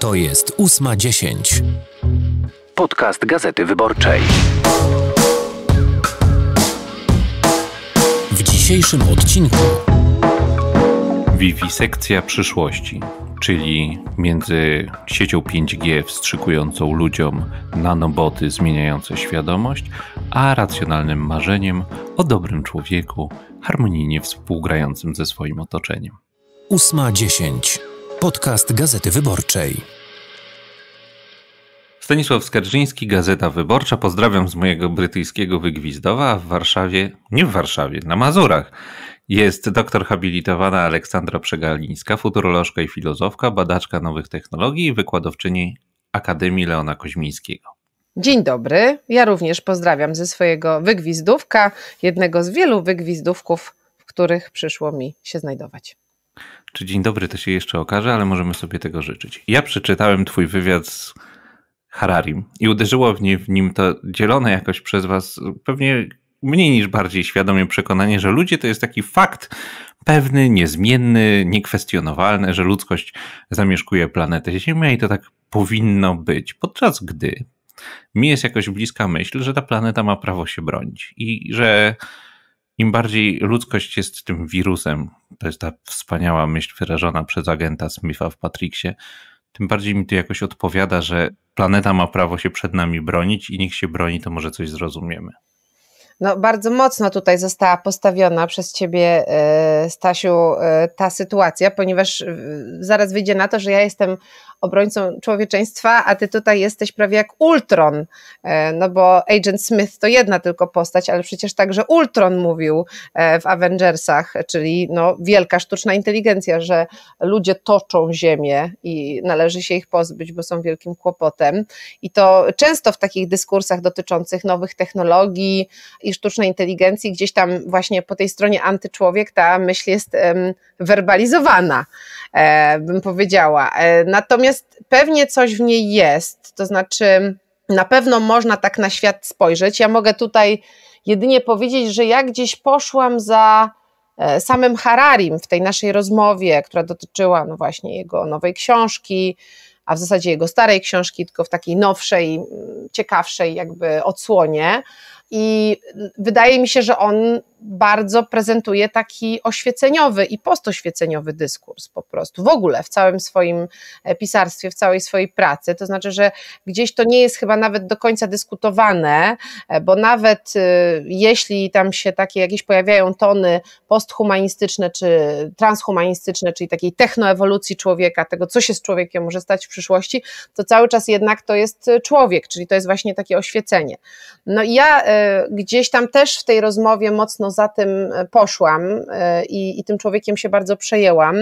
To jest 8.10. Podcast Gazety Wyborczej. W dzisiejszym odcinku Wiwisekcja przyszłości, czyli między siecią 5G wstrzykującą ludziom nanoboty zmieniające świadomość, a racjonalnym marzeniem o dobrym człowieku, harmonijnie współgrającym ze swoim otoczeniem. 8.10 Podcast Gazety Wyborczej. Stanisław Skarżyński, Gazeta Wyborcza. Pozdrawiam z mojego brytyjskiego Wygwizdowa w Warszawie, nie w Warszawie, na Mazurach. Jest doktor habilitowana Aleksandra Przegalińska, futurolożka i filozofka, badaczka nowych technologii i wykładowczyni Akademii Leona Koźmińskiego. Dzień dobry. Ja również pozdrawiam ze swojego wygwizdówka, jednego z wielu wygwizdówków, w których przyszło mi się znajdować. Czy dzień dobry to się jeszcze okaże, ale możemy sobie tego życzyć. Ja przeczytałem twój wywiad z Hararim i uderzyło w, nie, w nim to dzielone jakoś przez was pewnie mniej niż bardziej świadomie przekonanie, że ludzie to jest taki fakt pewny, niezmienny, niekwestionowalny, że ludzkość zamieszkuje planetę Ziemia i to tak powinno być. Podczas gdy mi jest jakoś bliska myśl, że ta planeta ma prawo się bronić i że im bardziej ludzkość jest tym wirusem, to jest ta wspaniała myśl wyrażona przez agenta Smitha w Matrixie, tym bardziej mi to jakoś odpowiada, że planeta ma prawo się przed nami bronić i niech się broni, to może coś zrozumiemy. No, bardzo mocno tutaj została postawiona przez ciebie, e, Stasiu, e, ta sytuacja, ponieważ e, zaraz wyjdzie na to, że ja jestem obrońcą człowieczeństwa, a ty tutaj jesteś prawie jak Ultron, no bo Agent Smith to jedna tylko postać, ale przecież także Ultron mówił w Avengersach, czyli no wielka sztuczna inteligencja, że ludzie toczą ziemię i należy się ich pozbyć, bo są wielkim kłopotem. I to często w takich dyskursach dotyczących nowych technologii i i sztucznej inteligencji, gdzieś tam właśnie po tej stronie antyczłowiek ta myśl jest werbalizowana, e, bym powiedziała. E, natomiast pewnie coś w niej jest, to znaczy na pewno można tak na świat spojrzeć. Ja mogę tutaj jedynie powiedzieć, że ja gdzieś poszłam za e, samym Hararim w tej naszej rozmowie, która dotyczyła no właśnie jego nowej książki, a w zasadzie jego starej książki, tylko w takiej nowszej, ciekawszej jakby odsłonie. I wydaje mi się, że on bardzo prezentuje taki oświeceniowy i postoświeceniowy dyskurs po prostu, w ogóle w całym swoim e, pisarstwie, w całej swojej pracy. To znaczy, że gdzieś to nie jest chyba nawet do końca dyskutowane, e, bo nawet e, jeśli tam się takie jakieś pojawiają tony posthumanistyczne czy transhumanistyczne, czyli takiej technoewolucji człowieka, tego co się z człowiekiem może stać w przyszłości, to cały czas jednak to jest człowiek, czyli to jest właśnie takie oświecenie. No i ja gdzieś tam też w tej rozmowie mocno za tym e, poszłam e, i, i tym człowiekiem się bardzo przejęłam,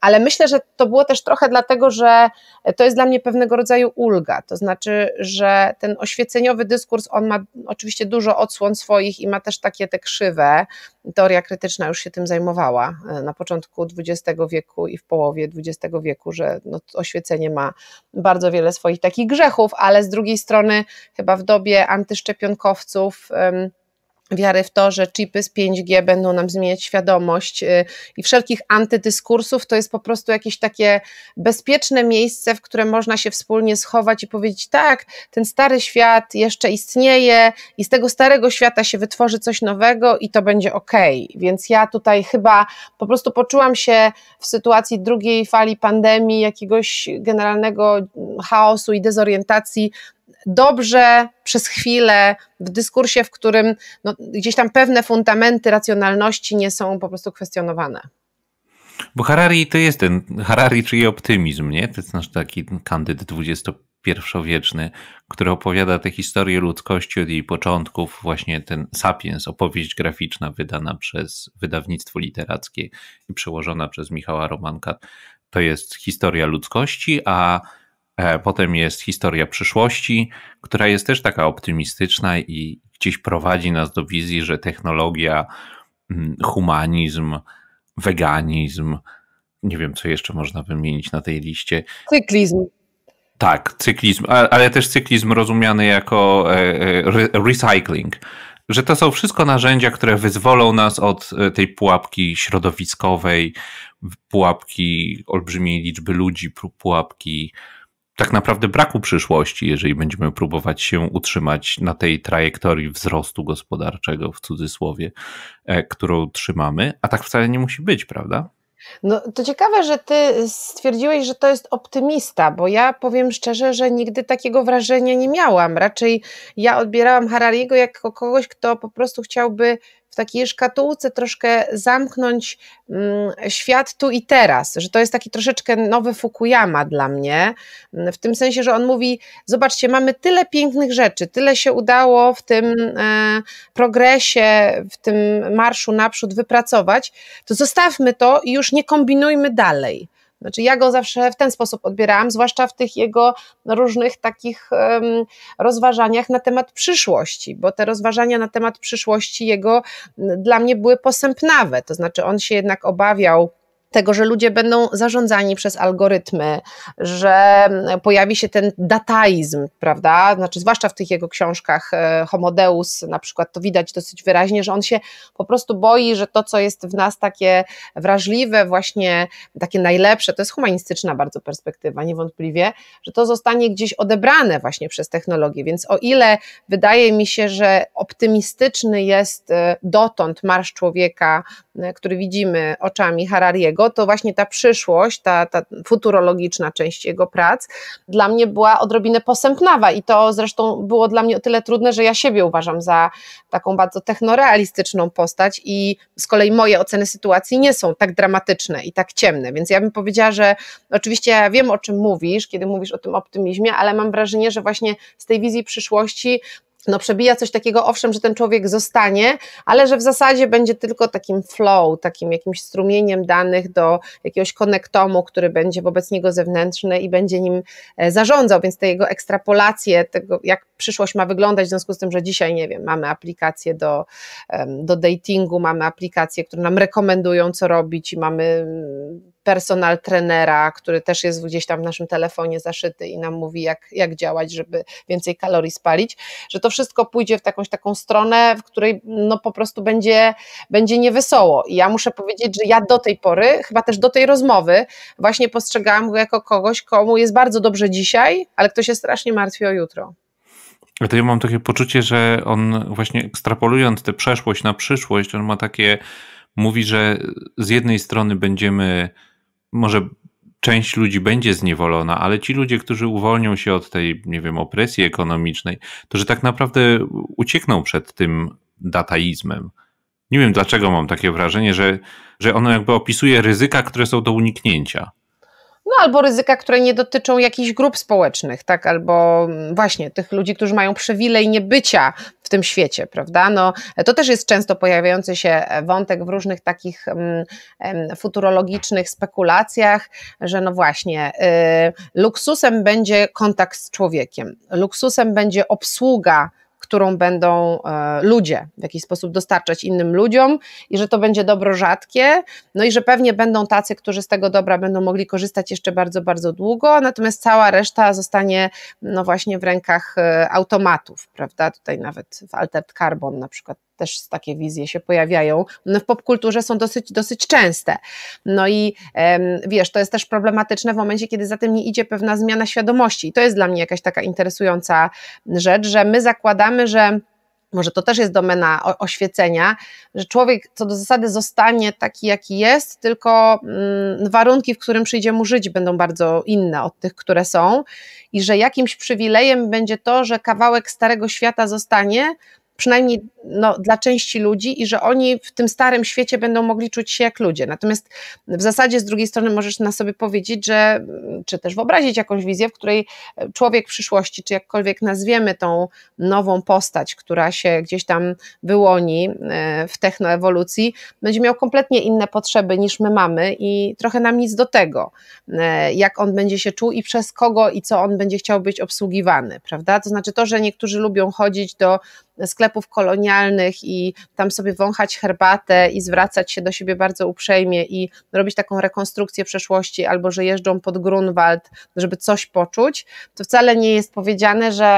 ale myślę, że to było też trochę dlatego, że to jest dla mnie pewnego rodzaju ulga. To znaczy, że ten oświeceniowy dyskurs, on ma oczywiście dużo odsłon swoich i ma też takie te krzywe. Teoria krytyczna już się tym zajmowała e, na początku XX wieku i w połowie XX wieku, że no, oświecenie ma bardzo wiele swoich takich grzechów, ale z drugiej strony, chyba w dobie antyszczepionkowców, um, wiary w to, że chipy z 5G będą nam zmieniać świadomość y, i wszelkich antydyskursów, to jest po prostu jakieś takie bezpieczne miejsce, w które można się wspólnie schować i powiedzieć: tak, ten stary świat jeszcze istnieje i z tego starego świata się wytworzy coś nowego i to będzie ok. Więc ja tutaj chyba po prostu poczułam się w sytuacji drugiej fali pandemii, jakiegoś generalnego chaosu i dezorientacji dobrze przez chwilę w dyskursie, w którym no, gdzieś tam pewne fundamenty racjonalności nie są po prostu kwestionowane. Bo Harari to jest ten, Harari czyli optymizm, nie? To jest nasz taki kandydat dwudziestopierwszowieczny, który opowiada te historie ludzkości od jej początków, właśnie ten Sapiens, opowieść graficzna wydana przez wydawnictwo literackie i przełożona przez Michała Romanka. To jest historia ludzkości, a E, potem jest historia przyszłości, która jest też taka optymistyczna i gdzieś prowadzi nas do wizji, że technologia, mm, humanizm, weganizm, nie wiem, co jeszcze można wymienić na tej liście. Cyklizm. Tak, cyklizm, ale też cyklizm rozumiany jako e, e, recycling. Że to są wszystko narzędzia, które wyzwolą nas od tej pułapki środowiskowej, pułapki olbrzymiej liczby ludzi, pułapki tak naprawdę braku przyszłości, jeżeli będziemy próbować się utrzymać na tej trajektorii wzrostu gospodarczego, w cudzysłowie, e, którą trzymamy, a tak wcale nie musi być, prawda? No to ciekawe, że ty stwierdziłeś, że to jest optymista, bo ja powiem szczerze, że nigdy takiego wrażenia nie miałam. Raczej ja odbierałam Harariego jako kogoś, kto po prostu chciałby w takiej szkatułce troszkę zamknąć mm, świat tu i teraz, że to jest taki troszeczkę nowy Fukuyama dla mnie, w tym sensie, że on mówi, zobaczcie, mamy tyle pięknych rzeczy, tyle się udało w tym e, progresie, w tym marszu naprzód wypracować, to zostawmy to i już nie kombinujmy dalej. Znaczy ja go zawsze w ten sposób odbierałam, zwłaszcza w tych jego różnych takich rozważaniach na temat przyszłości, bo te rozważania na temat przyszłości jego dla mnie były posępnawe, to znaczy on się jednak obawiał tego, że ludzie będą zarządzani przez algorytmy, że pojawi się ten dataizm, prawda? Znaczy, zwłaszcza w tych jego książkach e, Homodeus na przykład, to widać dosyć wyraźnie, że on się po prostu boi, że to, co jest w nas takie wrażliwe, właśnie takie najlepsze, to jest humanistyczna bardzo perspektywa, niewątpliwie, że to zostanie gdzieś odebrane właśnie przez technologię. Więc o ile wydaje mi się, że optymistyczny jest e, dotąd marsz człowieka, e, który widzimy oczami Harariego, to właśnie ta przyszłość, ta, ta futurologiczna część jego prac dla mnie była odrobinę posępnawa i to zresztą było dla mnie o tyle trudne, że ja siebie uważam za taką bardzo technorealistyczną postać i z kolei moje oceny sytuacji nie są tak dramatyczne i tak ciemne, więc ja bym powiedziała, że oczywiście ja wiem o czym mówisz, kiedy mówisz o tym optymizmie, ale mam wrażenie, że właśnie z tej wizji przyszłości no przebija coś takiego, owszem, że ten człowiek zostanie, ale że w zasadzie będzie tylko takim flow, takim jakimś strumieniem danych do jakiegoś konektomu, który będzie wobec niego zewnętrzny i będzie nim e, zarządzał, więc te jego ekstrapolacje, tego jak przyszłość ma wyglądać, w związku z tym, że dzisiaj, nie wiem, mamy aplikacje do, do datingu, mamy aplikacje, które nam rekomendują, co robić i mamy personal trenera, który też jest gdzieś tam w naszym telefonie zaszyty i nam mówi, jak, jak działać, żeby więcej kalorii spalić, że to wszystko pójdzie w jakąś taką stronę, w której no po prostu będzie, będzie niewesoło. I ja muszę powiedzieć, że ja do tej pory, chyba też do tej rozmowy, właśnie postrzegałam go jako kogoś, komu jest bardzo dobrze dzisiaj, ale kto się strasznie martwi o jutro. A to ja mam takie poczucie, że on właśnie ekstrapolując tę przeszłość na przyszłość, on ma takie, mówi, że z jednej strony będziemy może część ludzi będzie zniewolona, ale ci ludzie, którzy uwolnią się od tej, nie wiem, opresji ekonomicznej, to że tak naprawdę uciekną przed tym dataizmem. Nie wiem dlaczego mam takie wrażenie, że, że ono jakby opisuje ryzyka, które są do uniknięcia. No albo ryzyka, które nie dotyczą jakichś grup społecznych, tak? Albo właśnie tych ludzi, którzy mają przywilej niebycia tym świecie, prawda? No, to też jest często pojawiający się e, wątek w różnych takich mm, futurologicznych spekulacjach, że no właśnie, y, luksusem będzie kontakt z człowiekiem, luksusem będzie obsługa którą będą e, ludzie w jakiś sposób dostarczać innym ludziom i że to będzie dobro rzadkie, no i że pewnie będą tacy, którzy z tego dobra będą mogli korzystać jeszcze bardzo, bardzo długo, natomiast cała reszta zostanie no właśnie w rękach e, automatów, prawda? Tutaj nawet w Altered Carbon na przykład też takie wizje się pojawiają, w popkulturze są dosyć, dosyć częste. No i wiesz, to jest też problematyczne w momencie, kiedy za tym nie idzie pewna zmiana świadomości. I to jest dla mnie jakaś taka interesująca rzecz, że my zakładamy, że może to też jest domena oświecenia, że człowiek co do zasady zostanie taki, jaki jest, tylko mm, warunki, w którym przyjdzie mu żyć, będą bardzo inne od tych, które są, i że jakimś przywilejem będzie to, że kawałek starego świata zostanie, przynajmniej no, dla części ludzi i że oni w tym starym świecie będą mogli czuć się jak ludzie. Natomiast w zasadzie z drugiej strony możesz na sobie powiedzieć, że mm, czy też wyobrazić jakąś wizję, w której e, człowiek przyszłości, czy jakkolwiek nazwiemy tą nową postać, która się gdzieś tam wyłoni e, w technoewolucji, będzie miał kompletnie inne potrzeby niż my mamy i trochę nam nic do tego, e, jak on będzie się czuł i przez kogo i co on będzie chciał być obsługiwany, prawda? To znaczy to, że niektórzy lubią chodzić do sklepów kolonialnych i tam sobie wąchać herbatę i zwracać się do siebie bardzo uprzejmie i robić taką rekonstrukcję przeszłości, albo że jeżdżą pod Grunwald, żeby coś poczuć, to wcale nie jest powiedziane, że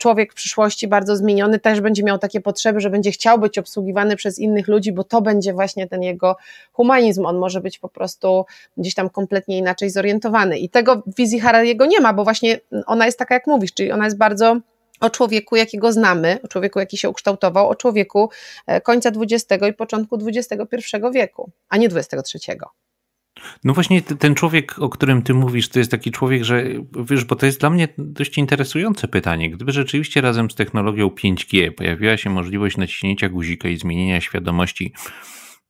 człowiek w przyszłości bardzo zmieniony też będzie miał takie potrzeby, że będzie chciał być obsługiwany przez innych ludzi, bo to będzie właśnie ten jego humanizm. On może być po prostu gdzieś tam kompletnie inaczej zorientowany. I tego w wizji Harariego nie ma, bo właśnie ona jest taka, jak mówisz, czyli ona jest bardzo o człowieku, jakiego znamy, o człowieku, jaki się ukształtował, o człowieku e, końca XX i początku XXI wieku, a nie XXIII. No właśnie ten człowiek, o którym ty mówisz, to jest taki człowiek, że wiesz, bo to jest dla mnie dość interesujące pytanie. Gdyby rzeczywiście razem z technologią 5G pojawiła się możliwość naciśnięcia guzika i zmienienia świadomości,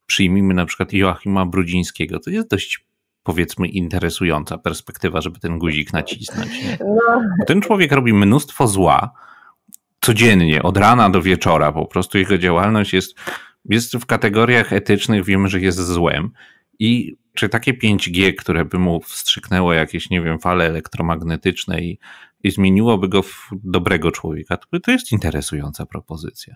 przyjmijmy na przykład Joachima Brudzińskiego, to jest dość powiedzmy interesująca perspektywa, żeby ten guzik nacisnąć. No. Ten człowiek robi mnóstwo zła codziennie, od rana do wieczora. Po prostu jego działalność jest, jest w kategoriach etycznych, wiemy, że jest złem. I czy takie 5G, które by mu wstrzyknęło jakieś, nie wiem, fale elektromagnetyczne i, i zmieniłoby go w dobrego człowieka, to, to jest interesująca propozycja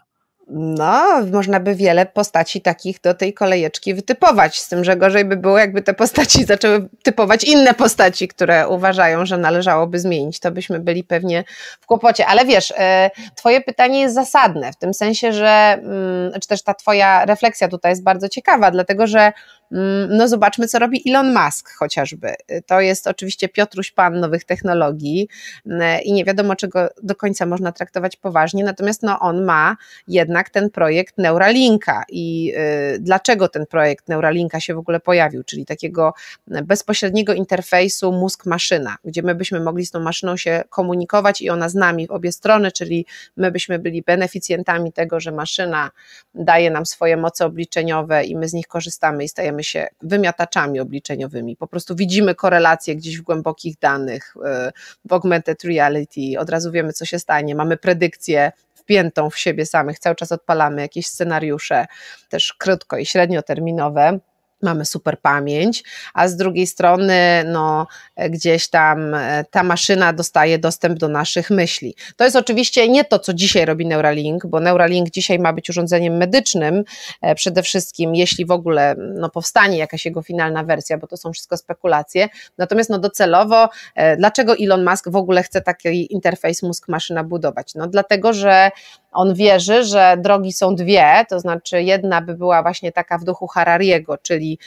no, można by wiele postaci takich do tej kolejeczki wytypować, z tym, że gorzej by było, jakby te postaci zaczęły typować inne postaci, które uważają, że należałoby zmienić, to byśmy byli pewnie w kłopocie. Ale wiesz, e, twoje pytanie jest zasadne, w tym sensie, że, mm, czy znaczy też ta twoja refleksja tutaj jest bardzo ciekawa, dlatego że Mm, no zobaczmy, co robi Elon Musk chociażby. To jest oczywiście Piotruś Pan nowych technologii mm, i nie wiadomo, czego do końca można traktować poważnie, natomiast no, on ma jednak ten projekt Neuralinka i y, dlaczego ten projekt Neuralinka się w ogóle pojawił, czyli takiego mm, bezpośredniego interfejsu mózg-maszyna, gdzie my byśmy mogli z tą maszyną się komunikować i ona z nami w obie strony, czyli my byśmy byli beneficjentami tego, że maszyna daje nam swoje moce obliczeniowe i my z nich korzystamy i stajemy zajmujemy się wymiataczami obliczeniowymi. Po prostu widzimy korelacje gdzieś w głębokich danych, y, w augmented reality, od razu wiemy, co się stanie, mamy predykcję wpiętą w siebie samych, cały czas odpalamy jakieś scenariusze, też krótko i średnioterminowe mamy super pamięć, a z drugiej strony no, gdzieś tam e, ta maszyna dostaje dostęp do naszych myśli. To jest oczywiście nie to, co dzisiaj robi Neuralink, bo Neuralink dzisiaj ma być urządzeniem medycznym e, przede wszystkim, jeśli w ogóle no, powstanie jakaś jego finalna wersja, bo to są wszystko spekulacje. Natomiast no, docelowo, e, dlaczego Elon Musk w ogóle chce taki interfejs mózg-maszyna budować? No dlatego, że on wierzy, że drogi są dwie, to znaczy jedna by była właśnie taka w duchu Harariego, czyli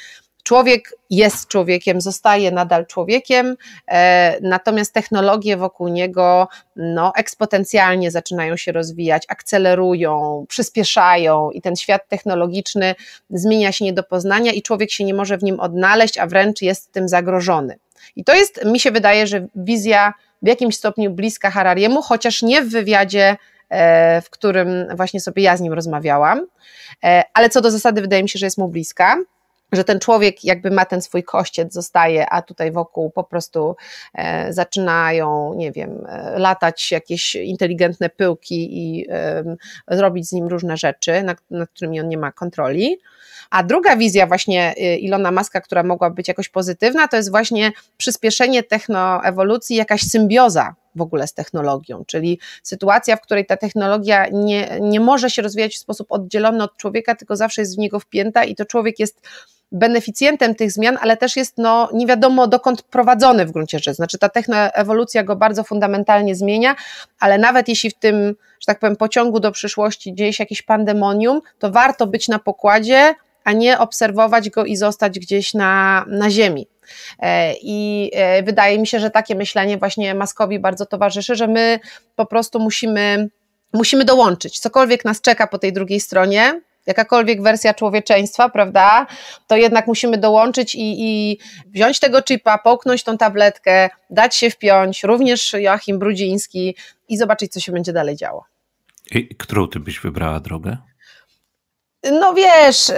Człowiek jest człowiekiem, zostaje nadal człowiekiem, e, natomiast technologie wokół niego no, eksponencjalnie zaczynają się rozwijać, akcelerują, przyspieszają i ten świat technologiczny zmienia się nie do poznania i człowiek się nie może w nim odnaleźć, a wręcz jest tym zagrożony. I to jest, mi się wydaje, że wizja w jakimś stopniu bliska Harariemu, chociaż nie w wywiadzie w którym właśnie sobie ja z nim rozmawiałam. E, ale co do zasady, wydaje mi się, że jest mu bliska że ten człowiek jakby ma ten swój kościec, zostaje, a tutaj wokół po prostu e, zaczynają, nie wiem, e, latać jakieś inteligentne pyłki i robić zrobić z nim różne rzeczy, nad, nad którymi on nie ma kontroli. A druga wizja właśnie y, Ilona Maska, która mogła być jakoś pozytywna, to jest właśnie przyspieszenie technoewolucji, jakaś symbioza w ogóle z technologią, czyli sytuacja, w której ta technologia nie, nie może się rozwijać w sposób oddzielony od człowieka, tylko zawsze jest w niego wpięta i to człowiek jest beneficjentem tych zmian, ale też jest no, nie wiadomo dokąd prowadzony w gruncie rzeczy. Znaczy ta technoewolucja go bardzo fundamentalnie zmienia, ale nawet jeśli w tym, że tak powiem, pociągu do przyszłości dzieje się jakieś pandemonium, to warto być na pokładzie, a nie obserwować go i zostać gdzieś na, na ziemi. E, I e, wydaje mi się, że takie myślenie właśnie Maskowi bardzo towarzyszy, że my po prostu musimy, musimy dołączyć. Cokolwiek nas czeka po tej drugiej stronie, jakakolwiek wersja człowieczeństwa, prawda, to jednak musimy dołączyć i, i, wziąć tego chipa, połknąć tą tabletkę, dać się wpiąć, również Joachim Brudziński i zobaczyć, co się będzie dalej działo. I którą ty byś wybrała drogę? No wiesz, y,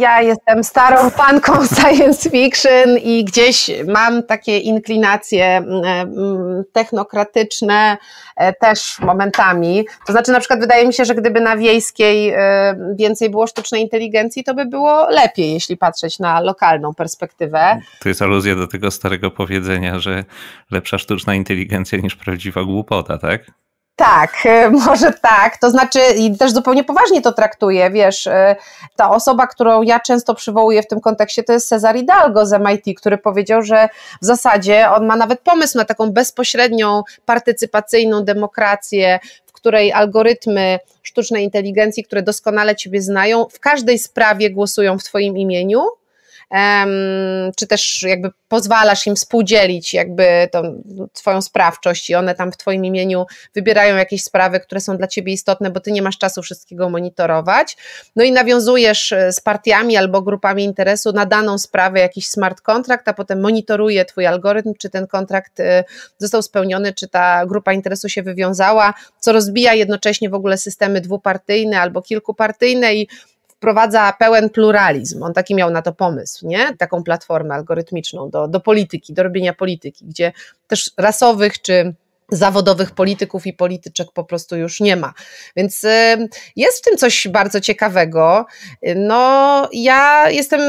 ja jestem starą fanką science fiction i gdzieś mam takie inklinacje mm, mm, technokratyczne e, też momentami. To znaczy, na przykład, wydaje mi się, że gdyby na wiejskiej y, więcej było sztucznej inteligencji, to by było lepiej, jeśli patrzeć na lokalną perspektywę. To jest aluzja do tego starego powiedzenia, że lepsza sztuczna inteligencja niż prawdziwa głupota, tak? Tak, może tak. To znaczy, i też zupełnie poważnie to traktuję, wiesz, e, ta osoba, którą ja często przywołuję w tym kontekście, to jest Cezar Hidalgo z MIT, który powiedział, że w zasadzie on ma nawet pomysł na taką bezpośrednią, partycypacyjną demokrację, w której algorytmy sztucznej inteligencji, które doskonale Ciebie znają, w każdej sprawie głosują w Twoim imieniu czy też jakby pozwalasz im współdzielić jakby tą twoją sprawczość i one tam w twoim imieniu wybierają jakieś sprawy, które są dla ciebie istotne, bo ty nie masz czasu wszystkiego monitorować. No i nawiązujesz e, z partiami albo grupami interesu na daną sprawę jakiś smart kontrakt, a potem monitoruje twój algorytm, czy ten kontrakt e, został spełniony, czy ta grupa interesu się wywiązała, co rozbija jednocześnie w ogóle systemy dwupartyjne albo kilkupartyjne i wprowadza pełen pluralizm. On taki miał na to pomysł, nie? Taką platformę algorytmiczną do, do polityki, do robienia polityki, gdzie też rasowych czy zawodowych polityków i polityczek po prostu już nie ma. Więc y, jest w tym coś bardzo ciekawego. Y, no, ja jestem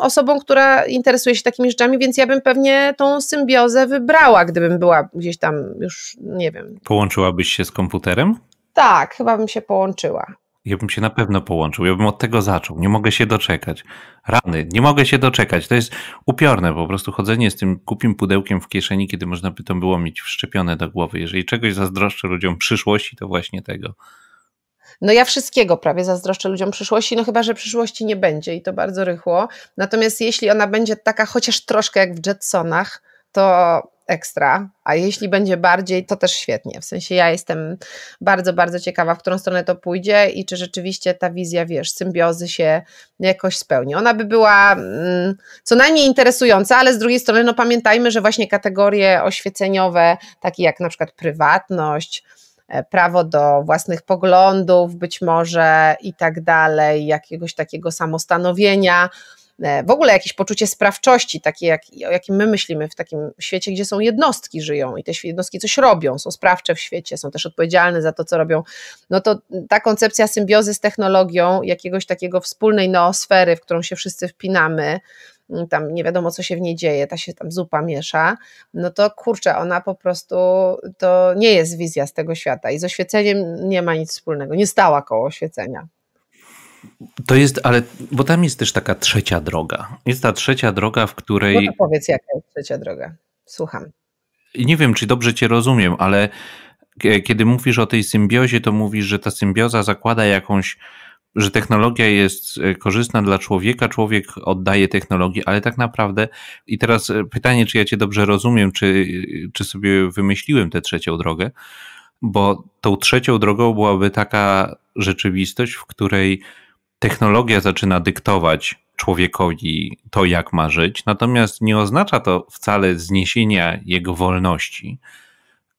osobą, która interesuje się takimi rzeczami, więc ja bym pewnie tą symbiozę wybrała, gdybym była gdzieś tam już, nie wiem. Połączyłabyś się z komputerem? Tak, chyba bym się połączyła. Ja bym się na pewno połączył, ja bym od tego zaczął. Nie mogę się doczekać. Rany, nie mogę się doczekać. To jest upiorne po prostu chodzenie z tym kupim pudełkiem w kieszeni, kiedy można by to było mieć wszczepione do głowy. Jeżeli czegoś zazdroszczę ludziom przyszłości, to właśnie tego. No ja wszystkiego prawie zazdroszczę ludziom przyszłości, no chyba, że przyszłości nie będzie i to bardzo rychło. Natomiast jeśli ona będzie taka chociaż troszkę jak w Jetsonach, to ekstra, a jeśli będzie bardziej, to też świetnie. W sensie ja jestem bardzo, bardzo ciekawa, w którą stronę to pójdzie i czy rzeczywiście ta wizja, wiesz, symbiozy się jakoś spełni. Ona by była mm, co najmniej interesująca, ale z drugiej strony, no pamiętajmy, że właśnie kategorie oświeceniowe, takie jak na przykład prywatność, e, prawo do własnych poglądów, być może i tak dalej, jakiegoś takiego samostanowienia, E, w ogóle jakieś poczucie sprawczości, takie jak, o jakim my myślimy w takim świecie, gdzie są jednostki żyją i te jednostki coś robią, są sprawcze w świecie, są też odpowiedzialne za to, co robią, no to ta koncepcja symbiozy z technologią, jakiegoś takiego wspólnej neosfery, w którą się wszyscy wpinamy, mm, tam nie wiadomo, co się w niej dzieje, ta się tam zupa miesza, no to kurczę, ona po prostu to nie jest wizja z tego świata i z oświeceniem nie ma nic wspólnego, nie stała koło oświecenia. To jest, ale, bo tam jest też taka trzecia droga. Jest ta trzecia droga, w której. No to powiedz, jaka jest trzecia droga. Słucham. Nie wiem, czy dobrze Cię rozumiem, ale kiedy mówisz o tej symbiozie, to mówisz, że ta symbioza zakłada jakąś, że technologia jest e, korzystna dla człowieka, człowiek oddaje technologię, ale tak naprawdę. I teraz e, pytanie, czy ja Cię dobrze rozumiem, czy, czy sobie wymyśliłem tę trzecią drogę, bo tą trzecią drogą byłaby taka rzeczywistość, w której technologia zaczyna dyktować człowiekowi to, jak ma żyć, natomiast nie oznacza to wcale zniesienia jego wolności,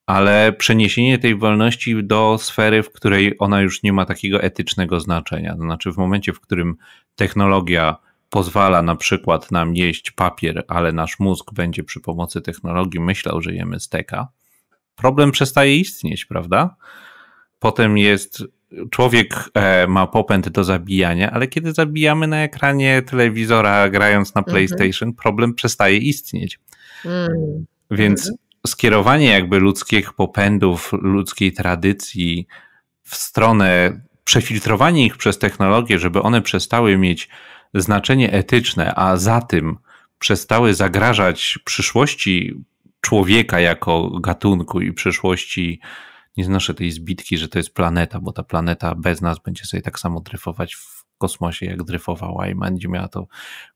ale przeniesienie tej wolności do sfery, w której ona już nie ma takiego etycznego znaczenia. To znaczy, w momencie, w którym technologia pozwala na przykład nam jeść papier, ale nasz mózg będzie przy pomocy technologii myślał, że jemy steka, problem przestaje istnieć, prawda? Potem jest człowiek e, ma popęd do zabijania, ale kiedy zabijamy na ekranie telewizora grając na mhm. PlayStation, problem przestaje istnieć. Mm. Więc mhm. skierowanie jakby ludzkich popędów, ludzkiej tradycji w stronę przefiltrowanie ich przez technologię, żeby one przestały mieć znaczenie etyczne, a za tym przestały zagrażać przyszłości człowieka jako gatunku i przyszłości nie znoszę tej zbitki, że to jest planeta, bo ta planeta bez nas będzie sobie tak samo dryfować w kosmosie, jak dryfowała i będzie miała to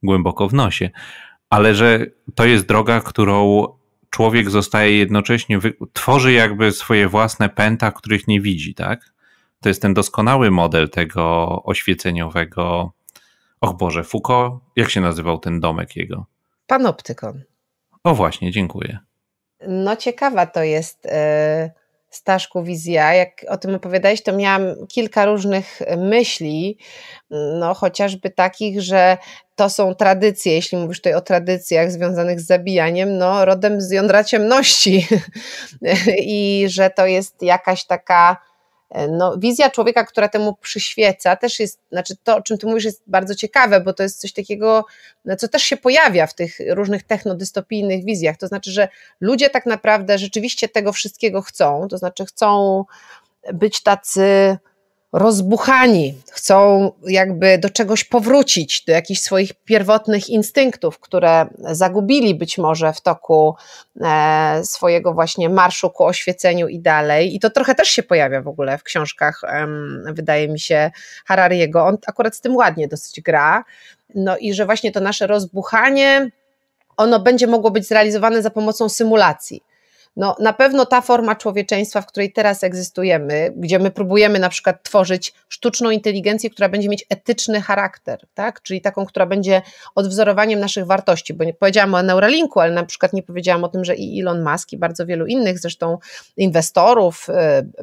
głęboko w nosie. Ale że to jest droga, którą człowiek zostaje jednocześnie, tworzy jakby swoje własne pęta, których nie widzi, tak? To jest ten doskonały model tego oświeceniowego. Och Boże, Foucault, jak się nazywał ten domek jego? Panoptykon. O właśnie, dziękuję. No ciekawa to jest. Yy Staszku Wizja. Jak o tym opowiadałeś, to miałam kilka różnych myśli, no chociażby takich, że to są tradycje, jeśli mówisz tutaj o tradycjach związanych z zabijaniem, no rodem z jądra ciemności i że to jest jakaś taka E, no, wizja człowieka, która temu przyświeca, też jest, znaczy to, o czym ty mówisz, jest bardzo ciekawe, bo to jest coś takiego, no, co też się pojawia w tych różnych technodystopijnych wizjach. To znaczy, że ludzie tak naprawdę rzeczywiście tego wszystkiego chcą, to znaczy chcą być tacy rozbuchani, chcą jakby do czegoś powrócić, do jakichś swoich pierwotnych instynktów, które zagubili być może w toku e, swojego właśnie marszu ku oświeceniu i dalej. I to trochę też się pojawia w ogóle w książkach, wydaje mi się, Harariego. On akurat z tym ładnie dosyć gra. No i że właśnie to nasze rozbuchanie, ono będzie mogło być zrealizowane za pomocą symulacji no, na pewno ta forma człowieczeństwa, w której teraz egzystujemy, gdzie my próbujemy na przykład tworzyć sztuczną inteligencję, która będzie mieć etyczny charakter, tak? czyli taką, która będzie odwzorowaniem naszych wartości, bo nie powiedziałam o Neuralinku, ale na przykład nie powiedziałam o tym, że i Elon Musk i bardzo wielu innych zresztą inwestorów, y,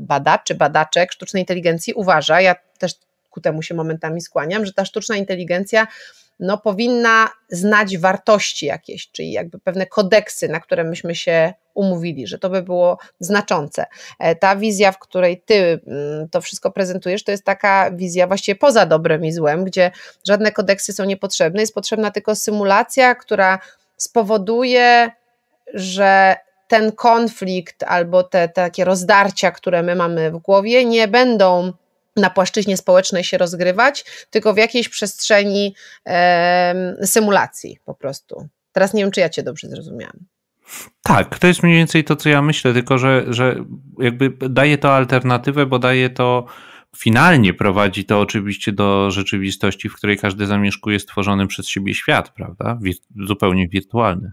badaczy, badaczek sztucznej inteligencji uważa, ja też ku temu się momentami skłaniam, że ta sztuczna inteligencja no, powinna znać wartości jakieś, czyli jakby pewne kodeksy, na które myśmy się umówili, że to by było znaczące. E, ta wizja, w której ty mm, to wszystko prezentujesz, to jest taka wizja właściwie poza dobrem i złem, gdzie żadne kodeksy są niepotrzebne, jest potrzebna tylko symulacja, która spowoduje, że ten konflikt albo te, te takie rozdarcia, które my mamy w głowie, nie będą na płaszczyźnie społecznej się rozgrywać, tylko w jakiejś przestrzeni e, symulacji po prostu. Teraz nie wiem, czy ja Cię dobrze zrozumiałam. Tak, to jest mniej więcej to, co ja myślę, tylko że, że jakby daje to alternatywę, bo daje to finalnie prowadzi to oczywiście do rzeczywistości, w której każdy zamieszkuje stworzony przez siebie świat, prawda? Wir- zupełnie wirtualny.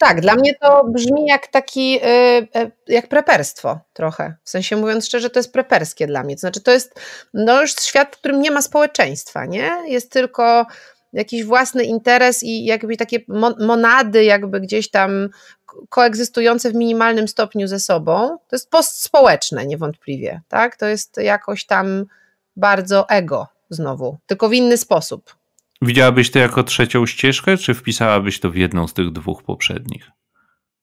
Tak, dla mnie to brzmi jak taki, y, y, jak preperstwo trochę. W sensie mówiąc szczerze, to jest preperskie dla mnie. To znaczy, to jest no już świat, w którym nie ma społeczeństwa, nie? Jest tylko jakiś własny interes i jakby takie monady, jakby gdzieś tam koegzystujące w minimalnym stopniu ze sobą. To jest postspołeczne niewątpliwie, tak? To jest jakoś tam bardzo ego znowu, tylko w inny sposób. Widziałabyś to jako trzecią ścieżkę, czy wpisałabyś to w jedną z tych dwóch poprzednich?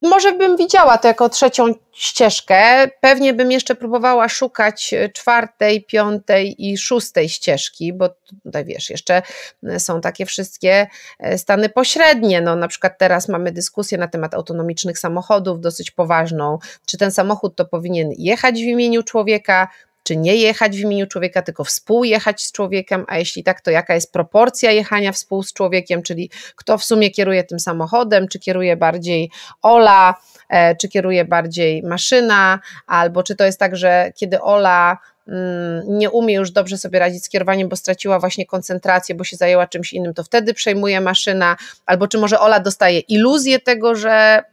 może bym widziała to jako trzecią ścieżkę. Pewnie bym jeszcze próbowała szukać e, czwartej, piątej i szóstej ścieżki, bo tutaj wiesz, jeszcze e, są takie wszystkie e, stany pośrednie. No, na przykład teraz mamy dyskusję na temat autonomicznych samochodów, dosyć poważną. Czy ten samochód to powinien jechać w imieniu człowieka, czy nie jechać w imieniu człowieka, tylko współjechać z człowiekiem, a jeśli tak, to jaka jest proporcja jechania współ z człowiekiem, czyli kto w sumie kieruje tym samochodem, czy kieruje bardziej Ola, e, czy kieruje bardziej maszyna, albo czy to jest tak, że kiedy Ola Mm, nie umie już dobrze sobie radzić z kierowaniem, bo straciła właśnie koncentrację, bo się zajęła czymś innym, to wtedy przejmuje maszyna, albo czy może Ola dostaje iluzję tego, że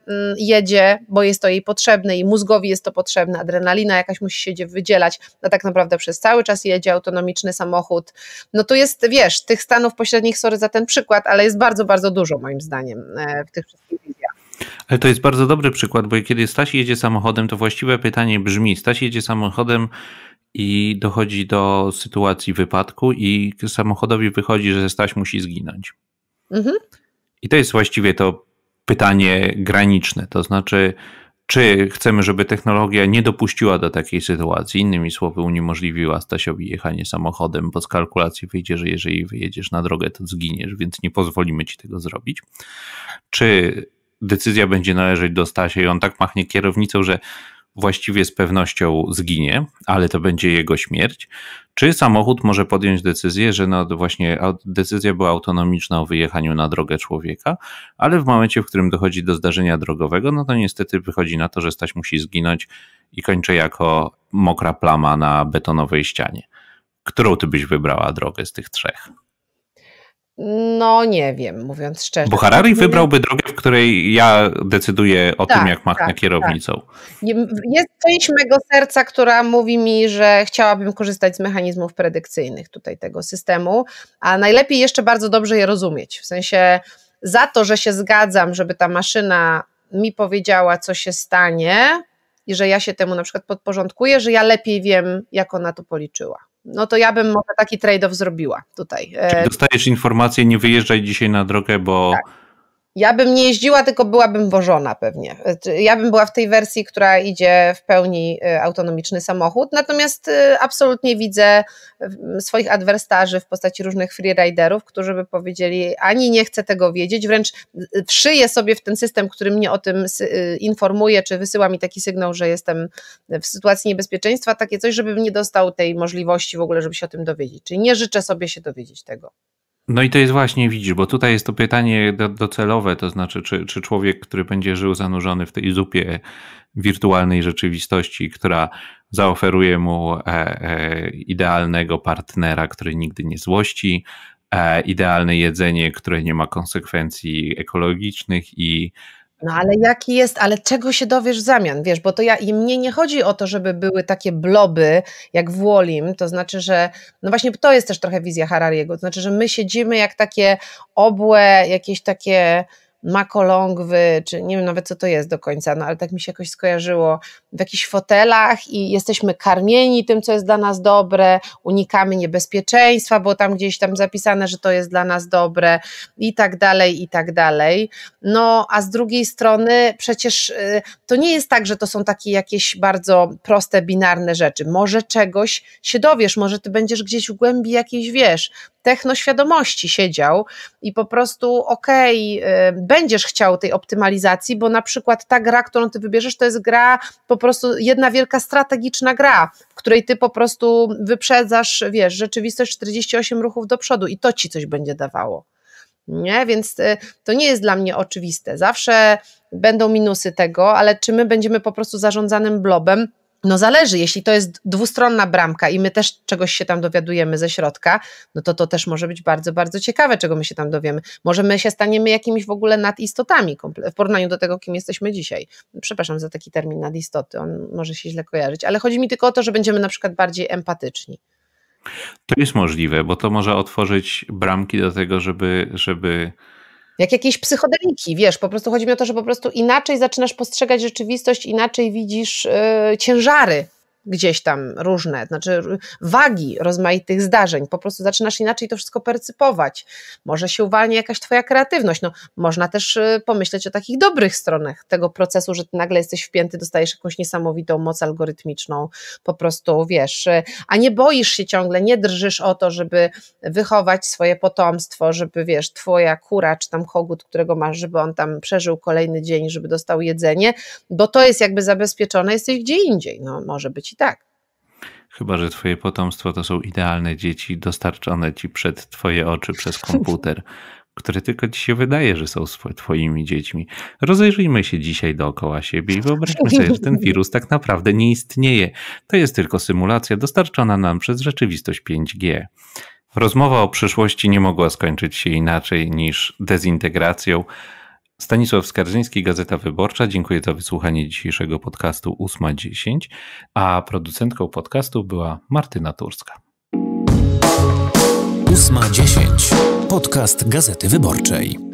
mm, jedzie, bo jest to jej potrzebne i mózgowi jest to potrzebne, adrenalina jakaś musi się wydzielać, a tak naprawdę przez cały czas jedzie autonomiczny samochód. No to jest, wiesz, tych stanów pośrednich, sorry za ten przykład, ale jest bardzo, bardzo dużo moim zdaniem e, w tych wszystkich wizjach. Ale to jest bardzo dobry przykład, bo kiedy Staś jedzie samochodem, to właściwe pytanie brzmi: Staś jedzie samochodem, i dochodzi do sytuacji wypadku i samochodowi wychodzi, że Staś musi zginąć. Mhm. I to jest właściwie to pytanie graniczne, to znaczy czy chcemy, żeby technologia nie dopuściła do takiej sytuacji, innymi słowy uniemożliwiła Stasiowi jechanie samochodem, bo z kalkulacji wyjdzie, że jeżeli wyjedziesz na drogę, to zginiesz, więc nie pozwolimy ci tego zrobić. Czy decyzja będzie należeć do Stasia i on tak machnie kierownicą, że właściwie z pewnością zginie, ale to będzie jego śmierć, czy samochód może podjąć decyzję, że no właśnie decyzja była autonomiczna o wyjechaniu na drogę człowieka, ale w momencie, w którym dochodzi do zdarzenia drogowego, no to niestety wychodzi na to, że Staś musi zginąć i kończy jako mokra plama na betonowej ścianie. Którą ty byś wybrała drogę z tych trzech? No nie wiem, mówiąc szczerze. Bo Harari wybrałby drogę, w której ja decyduję o tak, tym, jak machnę tak, kierownicą. Tak. Jest część mego serca, która mówi mi, że chciałabym korzystać z mechanizmów predykcyjnych tutaj tego systemu, a najlepiej jeszcze bardzo dobrze je rozumieć. W sensie za to, że się zgadzam, żeby ta maszyna mi powiedziała, co się stanie i że ja się temu na przykład podporządkuję, że ja lepiej wiem, jak ona to policzyła no to ja bym może taki trade-off zrobiła tutaj. E, Czyli dostajesz informację, nie wyjeżdżaj dzisiaj na drogę, bo tak ja bym nie jeździła, tylko byłabym wożona pewnie. Znaczy, ja bym była w tej wersji, która idzie w pełni e, autonomiczny samochód, natomiast e, absolutnie widzę swoich adwersarzy w postaci różnych freeriderów, którzy by powiedzieli, ani nie chcę tego wiedzieć, wręcz e, wszyję sobie w ten system, który mnie o tym informuje, czy wysyła mi taki sygnał, że jestem w sytuacji niebezpieczeństwa, takie coś, żebym nie dostał tej możliwości w ogóle, żeby się o tym dowiedzieć. Czyli nie życzę sobie się dowiedzieć tego. No i to jest właśnie, widzisz, bo tutaj jest to pytanie docelowe, to znaczy, czy, czy człowiek, który będzie żył zanurzony w tej zupie wirtualnej rzeczywistości, która zaoferuje mu e, e, idealnego partnera, który nigdy nie złości, e, idealne jedzenie, które nie ma konsekwencji ekologicznych i no ale jaki jest, ale czego się dowiesz w zamian, wiesz, bo to ja, i mnie nie chodzi o to, żeby były takie bloby jak w Wolim, to znaczy, że, no właśnie to jest też trochę wizja Harariego, to znaczy, że my siedzimy jak takie obłe, jakieś takie makolongwy, czy nie wiem nawet co to jest do końca, no ale tak mi się jakoś skojarzyło, w jakichś fotelach i jesteśmy karmieni tym, co jest dla nas dobre, unikamy niebezpieczeństwa, bo tam gdzieś tam zapisane, że to jest dla nas dobre i tak dalej, i tak dalej. No a z drugiej strony przecież y, to nie jest tak, że to są takie jakieś bardzo proste, binarne rzeczy. Może czegoś się dowiesz, może ty będziesz gdzieś w głębi jakiejś, wiesz, technoświadomości siedział i po prostu okej, okay, będziesz chciał tej optymalizacji, bo na przykład ta gra, którą ty wybierzesz, to jest gra po prostu jedna wielka strategiczna gra, w której ty po prostu wyprzedzasz, wiesz, rzeczywistość 48 ruchów do przodu i to ci coś będzie dawało. Nie? Więc y, to nie jest dla mnie oczywiste. Zawsze będą minusy tego, ale czy my będziemy po prostu zarządzanym blobem, no zależy, jeśli to jest dwustronna bramka i my też czegoś się tam dowiadujemy ze środka, no to to też może być bardzo, bardzo ciekawe, czego my się tam dowiemy. Może my się staniemy jakimiś w ogóle nadistotami w porównaniu do tego, kim jesteśmy dzisiaj. Przepraszam za taki termin nadistoty, on może się źle kojarzyć, ale chodzi mi tylko o to, że będziemy na przykład bardziej empatyczni. To jest możliwe, bo to może otworzyć bramki do tego, żeby, żeby jak jakieś psychodeliki, wiesz, po prostu chodzi mi o to, że po prostu inaczej zaczynasz postrzegać rzeczywistość, inaczej widzisz yy, ciężary gdzieś tam różne, znaczy wagi rozmaitych zdarzeń, po prostu zaczynasz inaczej to wszystko percypować. Może się uwalnia jakaś twoja kreatywność, no można też y, pomyśleć o takich dobrych stronach tego procesu, że ty nagle jesteś wpięty, dostajesz jakąś niesamowitą moc algorytmiczną, po prostu wiesz, y, a nie boisz się ciągle, nie drżysz o to, żeby wychować swoje potomstwo, żeby wiesz, twoja kura czy tam kogut, którego masz, żeby on tam przeżył kolejny dzień, żeby dostał jedzenie, bo to jest jakby zabezpieczone, jesteś gdzie indziej, no może być dzieci tak. Chyba, że twoje potomstwo to są idealne dzieci dostarczone ci przed twoje oczy przez komputer, które tylko ci się wydaje, że są twoimi dziećmi. Rozejrzyjmy się dzisiaj dookoła siebie i wyobraźmy sobie, że ten wirus tak naprawdę nie istnieje. To jest tylko symulacja dostarczona nam przez rzeczywistość 5G. Rozmowa o przyszłości nie mogła skończyć się inaczej niż dezintegracją. Stanisław Skarżyński, Gazeta Wyborcza. Dziękuję za wysłuchanie dzisiejszego podcastu 8.10, a producentką podcastu była Martyna Turska. 8.10. Podcast Gazety Wyborczej.